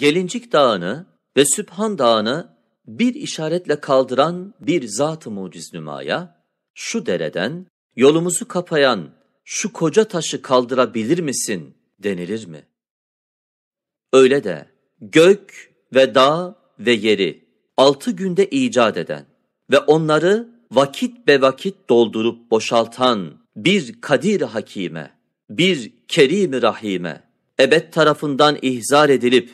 Gelincik Dağı'nı ve Sübhan Dağı'nı bir işaretle kaldıran bir zat-ı muciznümaya, şu dereden yolumuzu kapayan şu koca taşı kaldırabilir misin denilir mi? Öyle de gök ve dağ ve yeri altı günde icat eden ve onları vakit be vakit doldurup boşaltan bir kadir hakime, bir kerim rahime, ebed tarafından ihzar edilip